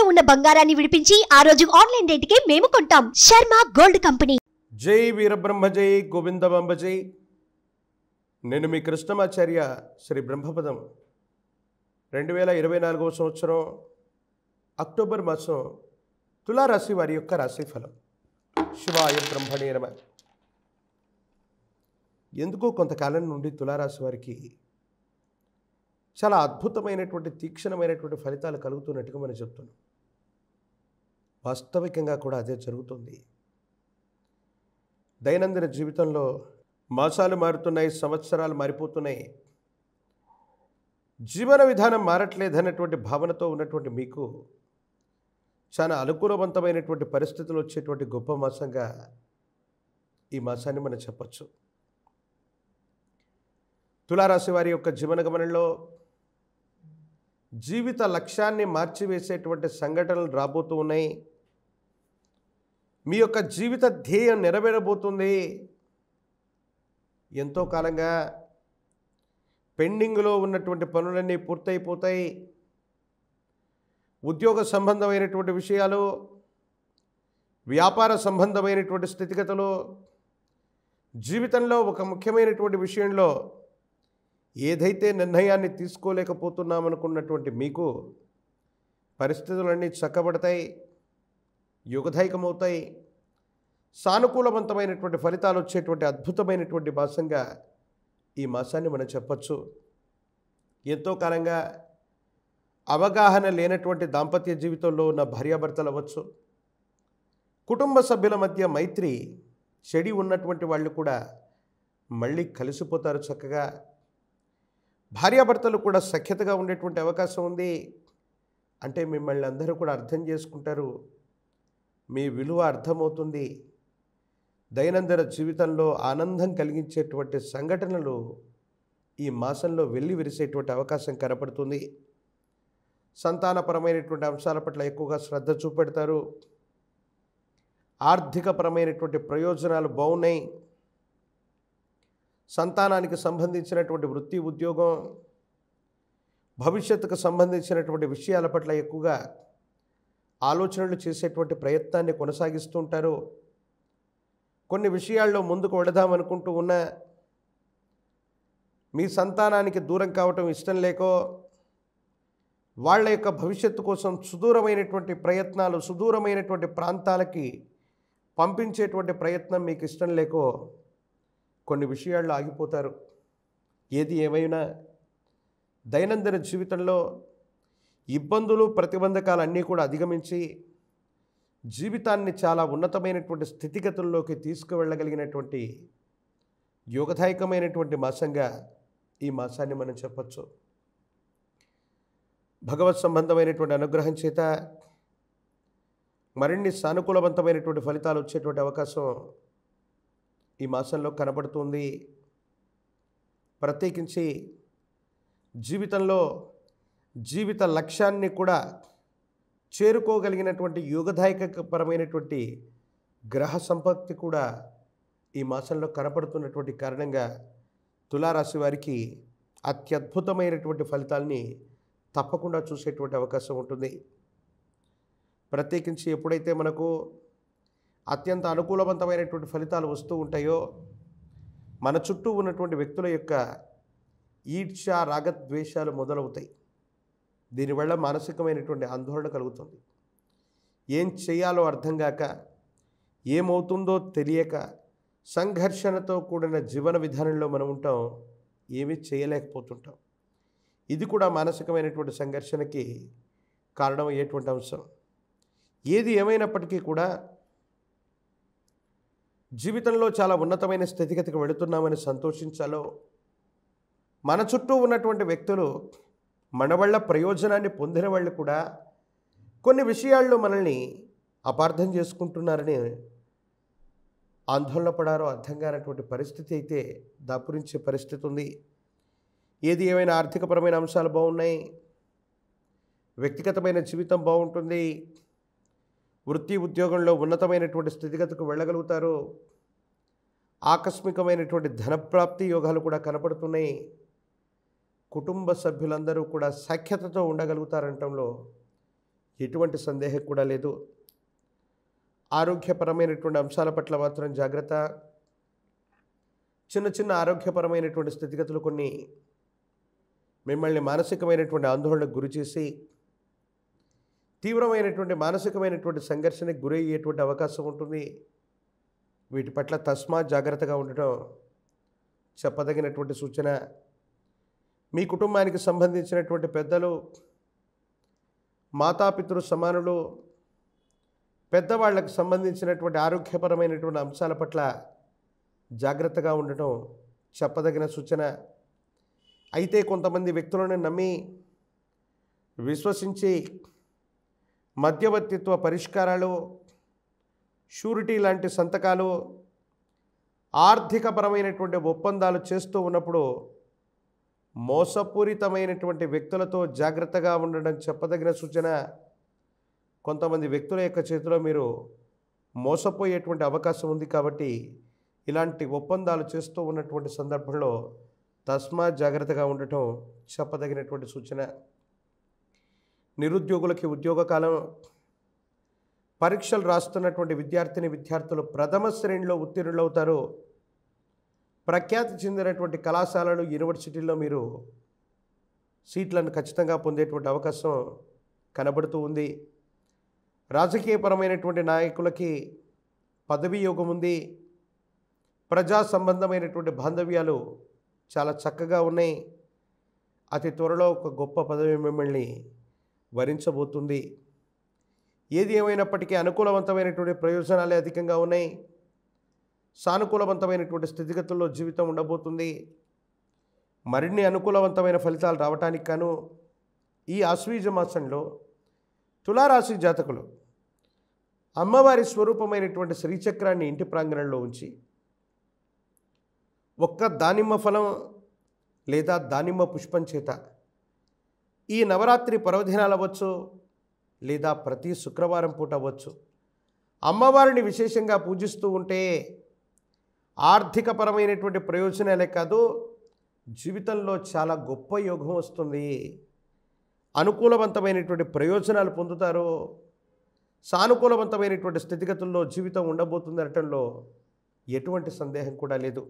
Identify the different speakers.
Speaker 1: ఇంట్లో ఉన్న బంగారాన్ని విడిపించి ఆ రోజు ఆన్లైన్ రేటుకే మేము కొంటాం శర్మ గోల్డ్ కంపెనీ జై వీరబ్రహ్మ జై గోవింద జై నేను మీ కృష్ణమాచార్య శ్రీ బ్రహ్మపదం రెండు వేల ఇరవై నాలుగవ సంవత్సరం అక్టోబర్ మాసం తులారాశి వారి యొక్క రాశిఫలం శివాయ బ్రహ్మణీ నమ ఎందుకో కొంతకాలం నుండి తులారాశి వారికి చాలా అద్భుతమైనటువంటి తీక్షణమైనటువంటి ఫలితాలు కలుగుతున్నట్టుగా మనం చెప్తున్నాం వాస్తవికంగా కూడా అదే జరుగుతుంది దైనందిన జీవితంలో మాసాలు మారుతున్నాయి సంవత్సరాలు మారిపోతున్నాయి జీవన విధానం మారట్లేదన్నటువంటి భావనతో ఉన్నటువంటి మీకు చాలా అనుకూలవంతమైనటువంటి పరిస్థితులు వచ్చేటువంటి గొప్ప మాసంగా ఈ మాసాన్ని మనం చెప్పచ్చు తులారాశి వారి యొక్క జీవన గమనంలో జీవిత లక్ష్యాన్ని మార్చివేసేటువంటి సంఘటనలు రాబోతూ ఉన్నాయి మీ యొక్క జీవిత ధ్యేయం నెరవేరబోతుంది ఎంతో కాలంగా పెండింగ్లో ఉన్నటువంటి పనులన్నీ పూర్తయిపోతాయి ఉద్యోగ సంబంధమైనటువంటి విషయాలు వ్యాపార సంబంధమైనటువంటి స్థితిగతులు జీవితంలో ఒక ముఖ్యమైనటువంటి విషయంలో ఏదైతే నిర్ణయాన్ని తీసుకోలేకపోతున్నామనుకున్నటువంటి మీకు పరిస్థితులన్నీ చక్కబడతాయి యుగధైకమవుతాయి సానుకూలవంతమైనటువంటి ఫలితాలు వచ్చేటువంటి అద్భుతమైనటువంటి మాసంగా ఈ మాసాన్ని మనం చెప్పచ్చు ఎంతో కాలంగా అవగాహన లేనటువంటి దాంపత్య జీవితంలో ఉన్న భార్యాభర్తలు అవ్వచ్చు కుటుంబ సభ్యుల మధ్య మైత్రి చెడి ఉన్నటువంటి వాళ్ళు కూడా మళ్ళీ కలిసిపోతారు చక్కగా భార్యాభర్తలు కూడా సఖ్యతగా ఉండేటువంటి అవకాశం ఉంది అంటే మిమ్మల్ని అందరూ కూడా అర్థం చేసుకుంటారు మీ విలువ అర్థమవుతుంది దైనందిన జీవితంలో ఆనందం కలిగించేటువంటి సంఘటనలు ఈ మాసంలో వెళ్ళి విరిసేటువంటి అవకాశం కనపడుతుంది సంతానపరమైనటువంటి అంశాల పట్ల ఎక్కువగా శ్రద్ధ చూపెడతారు ఆర్థికపరమైనటువంటి ప్రయోజనాలు బాగున్నాయి సంతానానికి సంబంధించినటువంటి వృత్తి ఉద్యోగం భవిష్యత్తుకు సంబంధించినటువంటి విషయాల పట్ల ఎక్కువగా ఆలోచనలు చేసేటువంటి ప్రయత్నాన్ని కొనసాగిస్తూ ఉంటారు కొన్ని విషయాల్లో ముందుకు వెళదామనుకుంటూ ఉన్న మీ సంతానానికి దూరం కావటం ఇష్టం లేకో వాళ్ళ యొక్క భవిష్యత్తు కోసం సుదూరమైనటువంటి ప్రయత్నాలు సుదూరమైనటువంటి ప్రాంతాలకి పంపించేటువంటి ప్రయత్నం మీకు ఇష్టం లేకో కొన్ని విషయాల్లో ఆగిపోతారు ఏది ఏమైనా దైనందిన జీవితంలో ఇబ్బందులు ప్రతిబంధకాలన్నీ కూడా అధిగమించి జీవితాన్ని చాలా ఉన్నతమైనటువంటి స్థితిగతుల్లోకి తీసుకువెళ్ళగలిగినటువంటి యోగదాయకమైనటువంటి మాసంగా ఈ మాసాన్ని మనం చెప్పచ్చు భగవత్ సంబంధమైనటువంటి అనుగ్రహం చేత మరిన్ని సానుకూలవంతమైనటువంటి ఫలితాలు వచ్చేటువంటి అవకాశం ఈ మాసంలో కనబడుతుంది ప్రత్యేకించి జీవితంలో జీవిత లక్ష్యాన్ని కూడా చేరుకోగలిగినటువంటి యోగదాయకపరమైనటువంటి గ్రహ సంపత్తి కూడా ఈ మాసంలో కనపడుతున్నటువంటి కారణంగా తులారాశి వారికి అత్యద్భుతమైనటువంటి ఫలితాల్ని తప్పకుండా చూసేటువంటి అవకాశం ఉంటుంది ప్రత్యేకించి ఎప్పుడైతే మనకు అత్యంత అనుకూలవంతమైనటువంటి ఫలితాలు వస్తూ ఉంటాయో మన చుట్టూ ఉన్నటువంటి వ్యక్తుల యొక్క ఈర్ష రాగద్వేషాలు మొదలవుతాయి దీనివల్ల మానసికమైనటువంటి ఆందోళన కలుగుతుంది ఏం చేయాలో అర్థం కాక ఏమవుతుందో తెలియక సంఘర్షణతో కూడిన జీవన విధానంలో మనం ఉంటాం ఏమీ చేయలేకపోతుంటాం ఇది కూడా మానసికమైనటువంటి సంఘర్షణకి కారణమయ్యేటువంటి అంశం ఏది ఏమైనప్పటికీ కూడా జీవితంలో చాలా ఉన్నతమైన స్థితిగతికి వెళుతున్నామని సంతోషించాలో మన చుట్టూ ఉన్నటువంటి వ్యక్తులు మన వల్ల ప్రయోజనాన్ని పొందిన వాళ్ళు కూడా కొన్ని విషయాల్లో మనల్ని అపార్థం చేసుకుంటున్నారని ఆందోళన పడారో అర్థం కానటువంటి పరిస్థితి అయితే దాపురించే పరిస్థితి ఉంది ఏది ఏమైనా ఆర్థికపరమైన అంశాలు బాగున్నాయి వ్యక్తిగతమైన జీవితం బాగుంటుంది వృత్తి ఉద్యోగంలో ఉన్నతమైనటువంటి స్థితిగతికి వెళ్ళగలుగుతారు ఆకస్మికమైనటువంటి ధనప్రాప్తి యోగాలు కూడా కనపడుతున్నాయి కుటుంబ సభ్యులందరూ కూడా సఖ్యతతో ఉండగలుగుతారనటంలో ఎటువంటి సందేహం కూడా లేదు ఆరోగ్యపరమైనటువంటి అంశాల పట్ల మాత్రం జాగ్రత్త చిన్న చిన్న ఆరోగ్యపరమైనటువంటి స్థితిగతులు కొన్ని మిమ్మల్ని మానసికమైనటువంటి ఆందోళనకు గురి చేసి తీవ్రమైనటువంటి మానసికమైనటువంటి సంఘర్షణకు గురయ్యేటువంటి అవకాశం ఉంటుంది వీటి పట్ల తస్మా జాగ్రత్తగా ఉండటం చెప్పదగినటువంటి సూచన మీ కుటుంబానికి సంబంధించినటువంటి పెద్దలు మాతాపితృ సమానులు పెద్దవాళ్లకు సంబంధించినటువంటి ఆరోగ్యపరమైనటువంటి అంశాల పట్ల జాగ్రత్తగా ఉండటం చెప్పదగిన సూచన అయితే కొంతమంది వ్యక్తులను నమ్మి విశ్వసించి మధ్యవర్తిత్వ పరిష్కారాలు షూరిటీ లాంటి సంతకాలు ఆర్థికపరమైనటువంటి ఒప్పందాలు చేస్తూ ఉన్నప్పుడు మోసపూరితమైనటువంటి వ్యక్తులతో జాగ్రత్తగా ఉండడం చెప్పదగిన సూచన కొంతమంది వ్యక్తుల యొక్క చేతిలో మీరు మోసపోయేటువంటి అవకాశం ఉంది కాబట్టి ఇలాంటి ఒప్పందాలు చేస్తూ ఉన్నటువంటి సందర్భంలో తస్మా జాగ్రత్తగా ఉండటం చెప్పదగినటువంటి సూచన నిరుద్యోగులకి ఉద్యోగ కాలం పరీక్షలు రాస్తున్నటువంటి విద్యార్థిని విద్యార్థులు ప్రథమ శ్రేణిలో ఉత్తీర్ణులవుతారు ప్రఖ్యాతి చెందినటువంటి కళాశాలలు యూనివర్సిటీల్లో మీరు సీట్లను ఖచ్చితంగా పొందేటువంటి అవకాశం కనబడుతూ ఉంది రాజకీయపరమైనటువంటి నాయకులకి పదవి యోగం ఉంది ప్రజా సంబంధమైనటువంటి బాంధవ్యాలు చాలా చక్కగా ఉన్నాయి అతి త్వరలో ఒక గొప్ప పదవి మిమ్మల్ని వరించబోతుంది ఏది ఏమైనప్పటికీ అనుకూలవంతమైనటువంటి ప్రయోజనాలే అధికంగా ఉన్నాయి సానుకూలవంతమైనటువంటి స్థితిగతుల్లో జీవితం ఉండబోతుంది మరిన్ని అనుకూలవంతమైన ఫలితాలు రావటానికి కాను ఈ ఆశ్వీజ మాసంలో తులారాశి జాతకులు అమ్మవారి స్వరూపమైనటువంటి శ్రీచక్రాన్ని ఇంటి ప్రాంగణంలో ఉంచి ఒక్క దానిమ్మ ఫలం లేదా దానిమ్మ పుష్పం చేత ఈ నవరాత్రి పర్వదినాలు అవ్వచ్చు లేదా ప్రతి శుక్రవారం పూట అవ్వచ్చు అమ్మవారిని విశేషంగా పూజిస్తూ ఉంటే ఆర్థికపరమైనటువంటి ప్రయోజనాలే కాదు జీవితంలో చాలా గొప్ప యోగం వస్తుంది అనుకూలవంతమైనటువంటి ప్రయోజనాలు పొందుతారు సానుకూలవంతమైనటువంటి స్థితిగతుల్లో జీవితం ఉండబోతుంది అనటంలో ఎటువంటి సందేహం కూడా లేదు